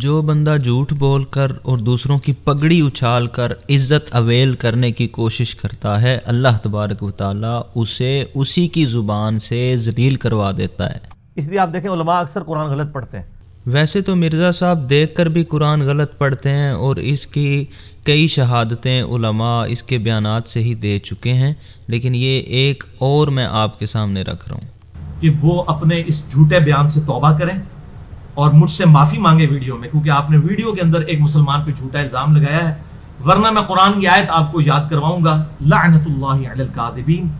जो बंदा झूठ बोलकर और दूसरों की पगड़ी उछाल कर इज़्ज़त अवेल करने की कोशिश करता है अल्लाह तबारक वाली उसे उसी की ज़ुबान से जलील करवा देता है इसलिए आप देखें अक्सर कुरान गलत पढ़ते हैं वैसे तो मिर्ज़ा साहब देख कर भी कुरान गलत पढ़ते हैं और इसकी कई शहादतें उलमा इसके बयान से ही दे चुके हैं लेकिन ये एक और मैं आपके सामने रख रहा हूँ कि वो अपने इस झूठे बयान से तोबा करें और मुझसे माफ़ी मांगे वीडियो में क्योंकि आपने वीडियो के अंदर एक मुसलमान पे झूठा इल्ज़ाम लगाया है वरना मैं कुरान की आयत आपको याद करवाऊंगा लानतुल्लाहिबीन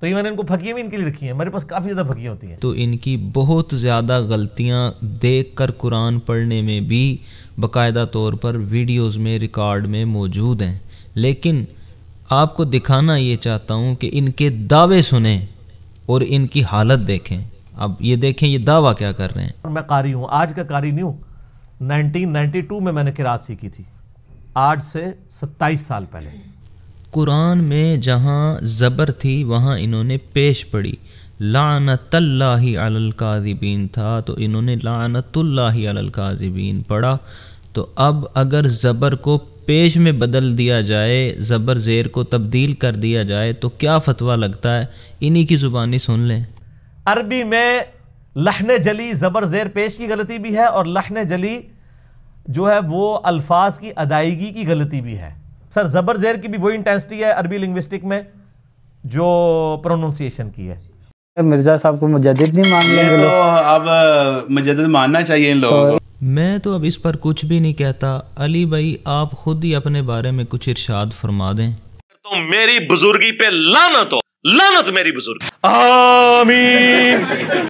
तो ये मैंने इनको फकियाँ भी इनके लिए रखी है मेरे पास काफ़ी ज़्यादा फकियाँ होती है तो इनकी बहुत ज़्यादा गलतियां देख कर कुरान पढ़ने में भी बाकायदा तौर पर वीडियोज़ में रिकॉर्ड में मौजूद हैं लेकिन आपको दिखाना ये चाहता हूँ कि इनके दावे सुने और इनकी हालत देखें अब ये देखें ये दावा क्या कर रहे हैं मैं कारी हूँ आज का कारी नहीं हूँ 1992 में मैंने किरात सीखी थी आज से 27 साल पहले कुरान में जहाँ ज़बर थी वहाँ इन्होंने पेश पढ़ी लानतल्लाही अलकाजिबीन था तो इन्होंने लानतुल्लाही अलकाजिबीन पढ़ा तो अब अगर ज़बर को पेश में बदल दिया जाए ज़बर ज़ेर को तब्दील कर दिया जाए तो क्या फतवा लगता है इन्हीं की ज़ुबानी सुन लें अरबी में लहन जली ज़बर ज़ेर पेश की गलती भी है और लहन जली जो है वो अल्फाज की अदायगी की गलती भी है सर ज़बर ज़ेर की भी वही इंटेंसिटी है अरबी लिंग्विस्टिक में जो प्रोनाउंसिएशन की है मिर्जा साहब को मुजद नहीं मान लिया तो अब मुजद मानना चाहिए इन लोगों तो को मैं तो अब इस पर कुछ भी नहीं कहता अली भाई आप खुद ही अपने बारे में कुछ इरशाद फरमा दें तो मेरी बुजुर्गी पे लानत हो लानत मेरी बुजुर्गी आमीन